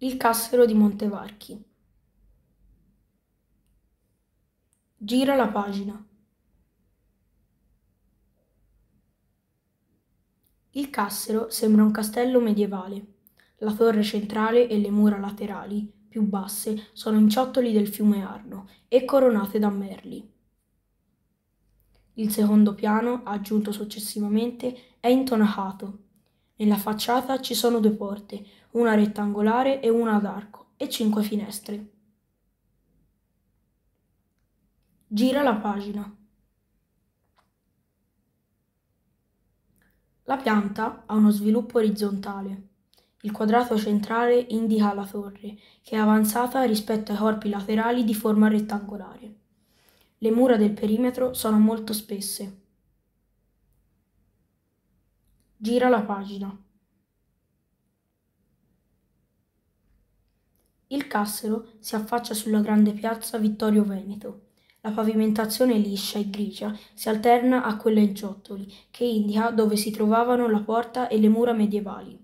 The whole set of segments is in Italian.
Il Cassero di Montevarchi. Gira la pagina. Il Cassero sembra un castello medievale. La torre centrale e le mura laterali, più basse, sono in ciottoli del fiume Arno e coronate da merli. Il secondo piano, aggiunto successivamente, è intonacato nella facciata ci sono due porte, una rettangolare e una ad arco, e cinque finestre. Gira la pagina. La pianta ha uno sviluppo orizzontale. Il quadrato centrale indica la torre, che è avanzata rispetto ai corpi laterali di forma rettangolare. Le mura del perimetro sono molto spesse. Gira la pagina. Il Cassero si affaccia sulla grande piazza Vittorio Veneto. La pavimentazione liscia e grigia si alterna a quella in ciottoli, che indica dove si trovavano la porta e le mura medievali.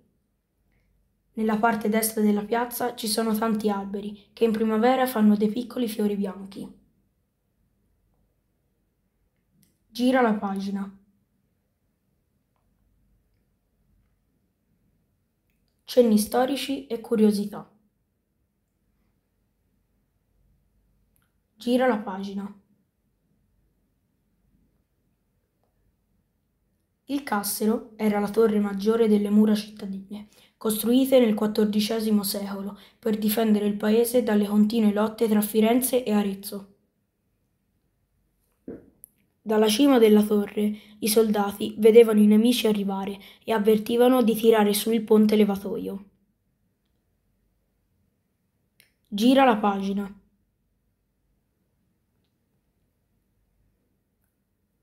Nella parte destra della piazza ci sono tanti alberi, che in primavera fanno dei piccoli fiori bianchi. Gira la pagina. cenni storici e curiosità. Gira la pagina. Il Cassero era la torre maggiore delle mura cittadine, costruite nel XIV secolo per difendere il paese dalle continue lotte tra Firenze e Arezzo. Dalla cima della torre i soldati vedevano i nemici arrivare e avvertivano di tirare su il ponte levatoio. Gira la pagina.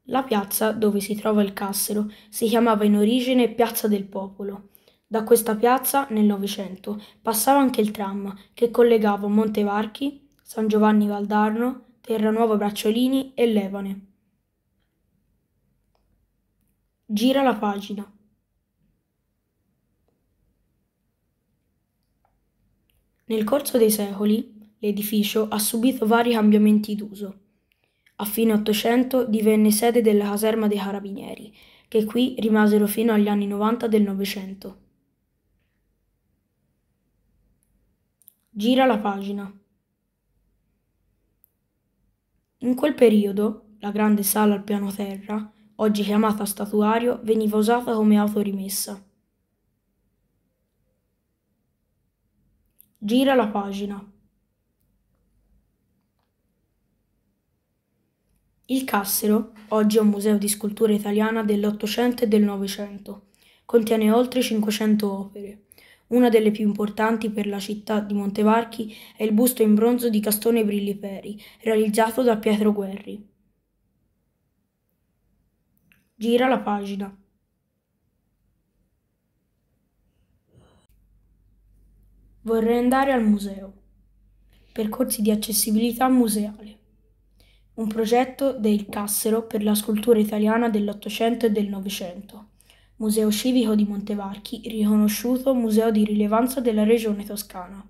La piazza dove si trova il Cassero si chiamava in origine Piazza del Popolo. Da questa piazza, nel Novecento, passava anche il tram che collegava Montevarchi, San Giovanni Valdarno, Terranuova Bracciolini e Levane. Gira la pagina. Nel corso dei secoli l'edificio ha subito vari cambiamenti d'uso. A fine Ottocento divenne sede della caserma dei Carabinieri, che qui rimasero fino agli anni 90 del Novecento. Gira la pagina. In quel periodo, la grande sala al piano terra oggi chiamata statuario, veniva usata come autorimessa. Gira la pagina. Il Cassero, oggi è un museo di scultura italiana dell'Ottocento e del Novecento, contiene oltre 500 opere. Una delle più importanti per la città di Montevarchi è il busto in bronzo di Castone Brilliperi, realizzato da Pietro Guerri. Gira la pagina. Vorrei andare al museo. Percorsi di accessibilità museale. Un progetto del Cassero per la scultura italiana dell'Ottocento e del Novecento. Museo civico di Montevarchi, riconosciuto museo di rilevanza della regione toscana.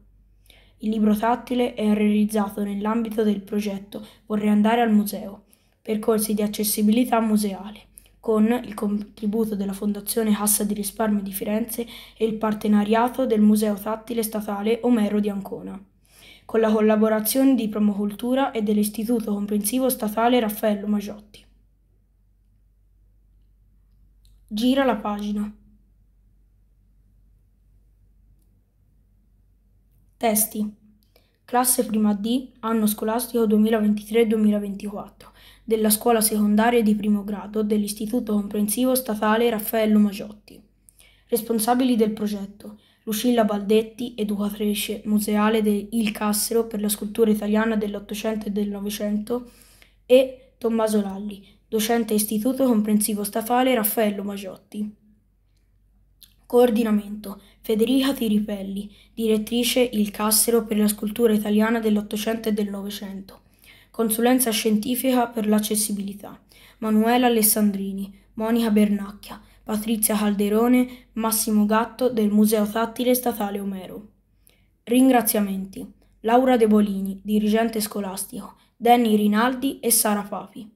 Il libro tattile è realizzato nell'ambito del progetto Vorrei andare al museo, percorsi di accessibilità museale con il contributo della Fondazione Hassa di Risparmio di Firenze e il partenariato del Museo Tattile Statale Omero di Ancona, con la collaborazione di Promocultura e dell'Istituto Comprensivo Statale Raffaello Magiotti. Gira la pagina. Testi. Classe prima D, anno scolastico 2023-2024 della scuola secondaria di primo grado dell'Istituto Comprensivo Statale Raffaello Magiotti. Responsabili del progetto Lucilla Baldetti, educatrice museale del Cassero per la scultura italiana dell'Ottocento e del Novecento, e Tommaso Lalli, docente Istituto Comprensivo Statale Raffaello Magiotti. Coordinamento Federica Tiripelli, direttrice Il Cassero per la scultura italiana dell'Ottocento e del Novecento consulenza scientifica per l'accessibilità. Manuela Alessandrini, Monica Bernacchia, Patrizia Calderone, Massimo Gatto del Museo Tattile Statale Omero. Ringraziamenti. Laura De Bolini, dirigente scolastico, Danny Rinaldi e Sara Papi.